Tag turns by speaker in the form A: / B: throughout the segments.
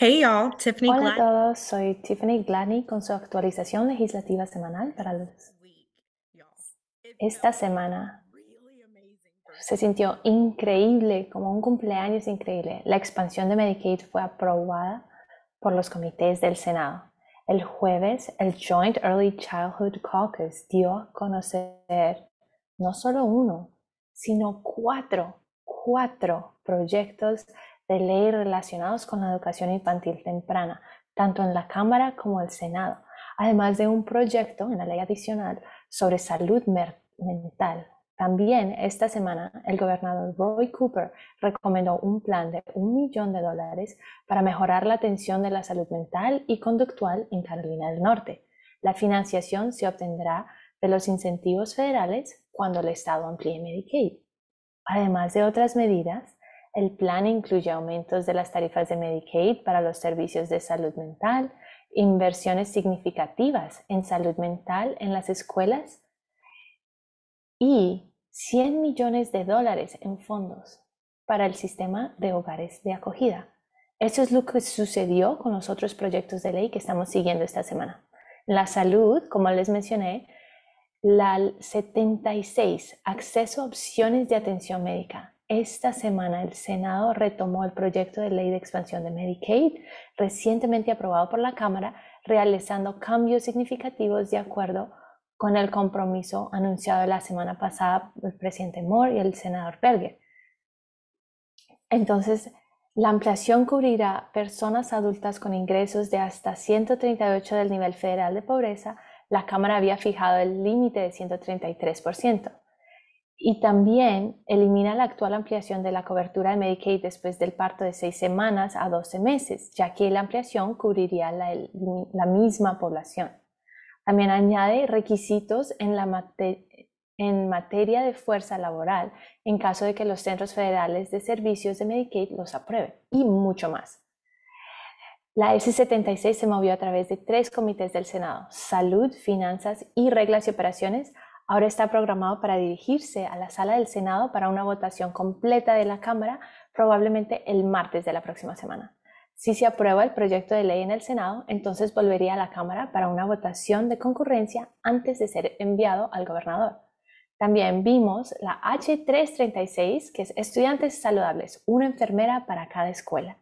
A: Hola a todos, soy Tiffany Gladney con su actualización legislativa semanal para los... Esta semana se sintió increíble, como un cumpleaños increíble. La expansión de Medicaid fue aprobada por los comités del Senado. El jueves, el Joint Early Childhood Caucus dio a conocer no solo uno, sino cuatro, cuatro proyectos de ley relacionados con la educación infantil temprana, tanto en la Cámara como el Senado, además de un proyecto en la ley adicional sobre salud mental. También esta semana el gobernador Roy Cooper recomendó un plan de un millón de dólares para mejorar la atención de la salud mental y conductual en Carolina del Norte. La financiación se obtendrá de los incentivos federales cuando el Estado amplíe Medicaid. Además de otras medidas, el plan incluye aumentos de las tarifas de Medicaid para los servicios de salud mental, inversiones significativas en salud mental en las escuelas y 100 millones de dólares en fondos para el sistema de hogares de acogida. Eso es lo que sucedió con los otros proyectos de ley que estamos siguiendo esta semana. La salud, como les mencioné, la 76, acceso a opciones de atención médica, esta semana el Senado retomó el proyecto de ley de expansión de Medicaid, recientemente aprobado por la Cámara, realizando cambios significativos de acuerdo con el compromiso anunciado la semana pasada por el presidente Moore y el senador Berger. Entonces, la ampliación cubrirá personas adultas con ingresos de hasta 138 del nivel federal de pobreza. La Cámara había fijado el límite de 133% y también elimina la actual ampliación de la cobertura de Medicaid después del parto de seis semanas a 12 meses, ya que la ampliación cubriría la, misma población. También añade requisitos en, en materia de fuerza laboral en caso de que los centros federales de servicios de Medicaid los aprueben y mucho más. La S76 se movió a través de tres comités del Senado, Salud, Finanzas y Reglas y Operaciones, Ahora está programado para dirigirse a la sala del Senado para una votación completa de la Cámara, probablemente el martes de la próxima semana. Si se aprueba el proyecto de ley en el Senado, entonces volvería a la Cámara para una votación de concurrencia antes de ser enviado al gobernador. También vimos la H336, que es Estudiantes Saludables, una enfermera para cada escuela.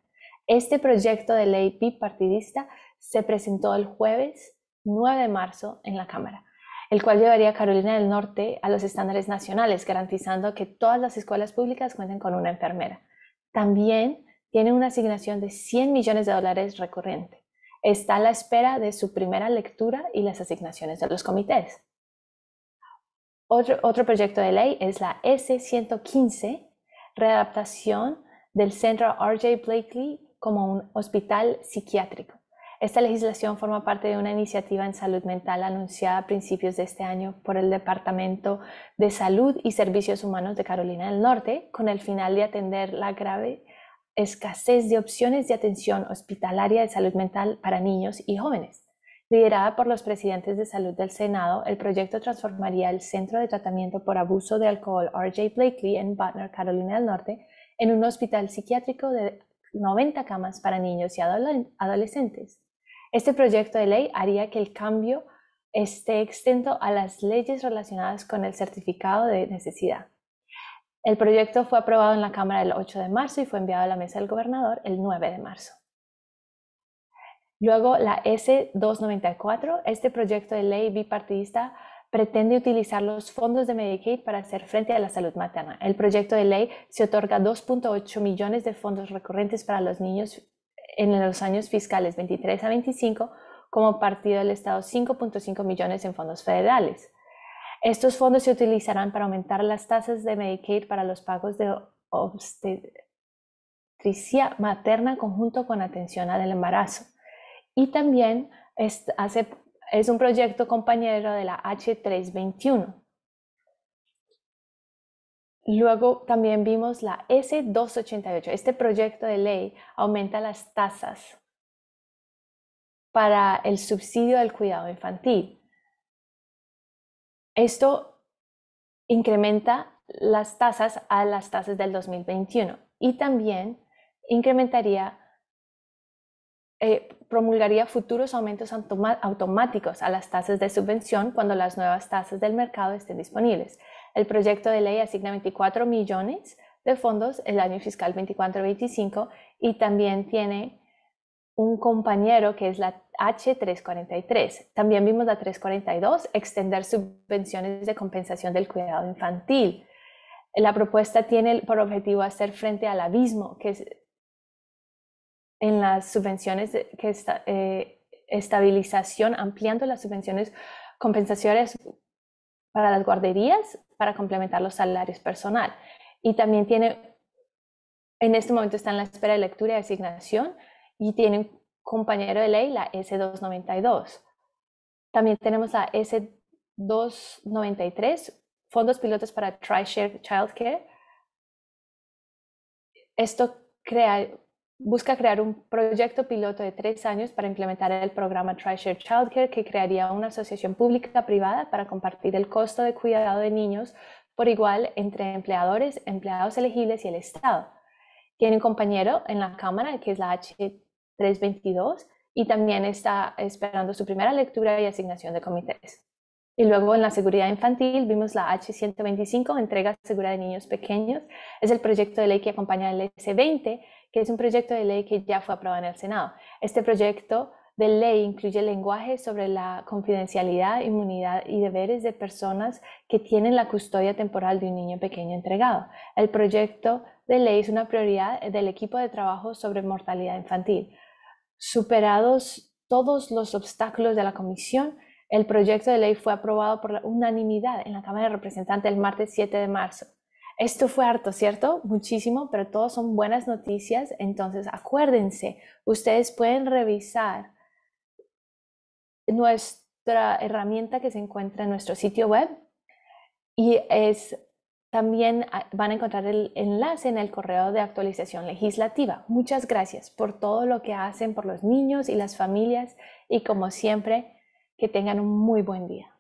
A: Este proyecto de ley bipartidista se presentó el jueves 9 de marzo en la Cámara el cual llevaría a Carolina del Norte a los estándares nacionales, garantizando que todas las escuelas públicas cuenten con una enfermera. También tiene una asignación de 100 millones de dólares recurrente. Está a la espera de su primera lectura y las asignaciones de los comités. Otro, proyecto de ley es la S-115, readaptación del centro R.J. Blakely como un hospital psiquiátrico. Esta legislación forma parte de una iniciativa en salud mental anunciada a principios de este año por el Departamento de Salud y Servicios Humanos de Carolina del Norte con el final de atender la grave escasez de opciones de atención hospitalaria de salud mental para niños y jóvenes. Liderada por los presidentes de salud del Senado, el proyecto transformaría el Centro de Tratamiento por Abuso de Alcohol RJ Blakely en Butner, Carolina del Norte, en un hospital psiquiátrico de 90 camas para niños y adolescentes. Este proyecto de ley haría que el cambio esté extento a las leyes relacionadas con el certificado de necesidad. El proyecto fue aprobado en la Cámara el 8 de marzo y fue enviado a la mesa del gobernador el 9 de marzo. Luego, la S294, este proyecto de ley bipartidista pretende utilizar los fondos de Medicaid para hacer frente a la salud materna. El proyecto de ley se otorga 2.8 millones de fondos recurrentes para los niños en los años fiscales 23 a 25 como partido del Estado 5.5 millones en fondos federales. Estos fondos se utilizarán para aumentar las tasas de Medicaid para los pagos de obstetricia materna conjunto con atención al embarazo. Y también es, es un proyecto compañero de la H321, Luego también vimos la S288. Este proyecto de ley aumenta las tasas para el subsidio del cuidado infantil. Esto incrementa las tasas a las tasas del 2021 y también incrementaría, eh, promulgaría futuros aumentos automáticos a las tasas de subvención cuando las nuevas tasas del mercado estén disponibles. El proyecto de ley asigna 24 millones de fondos el año fiscal 24-25 y también tiene un compañero que es la H343. También vimos la 342, extender subvenciones de compensación del cuidado infantil. La propuesta tiene por objetivo hacer frente al abismo que es en las subvenciones que eh, estabilización, ampliando las subvenciones compensaciones para las guarderías para complementar los salarios personal. Y también tiene, en este momento está en la espera de lectura y asignación y tiene un compañero de ley, la S292. También tenemos la S293, fondos pilotos para TriShare Childcare. Esto crea busca crear un proyecto piloto de tres años para implementar el programa TriShare Childcare, que crearía una asociación pública-privada para compartir el costo de cuidado de niños por igual entre empleadores, empleados elegibles y el Estado. Tiene un compañero en la Cámara, que es la H322, y también está esperando su primera lectura y asignación de comités. Y luego en la seguridad infantil vimos la H125, entrega segura de niños pequeños. Es el proyecto de ley que acompaña el S20, que es un proyecto de ley que ya fue aprobado en el Senado. Este proyecto de ley incluye lenguaje sobre la confidencialidad, inmunidad y deberes de personas que tienen la custodia temporal de un niño pequeño entregado. El proyecto de ley es una prioridad del equipo de trabajo sobre mortalidad infantil. Superados todos los obstáculos de la comisión, el proyecto de ley fue aprobado por unanimidad en la Cámara de Representantes el martes 7 de marzo. Esto fue harto, ¿cierto? Muchísimo, pero todos son buenas noticias. Entonces, acuérdense, ustedes pueden revisar nuestra herramienta que se encuentra en nuestro sitio web y es también ah, van a encontrar el enlace en el correo de actualización legislativa. Muchas gracias por todo lo que hacen por los niños y las familias y como siempre, que tengan un muy buen día.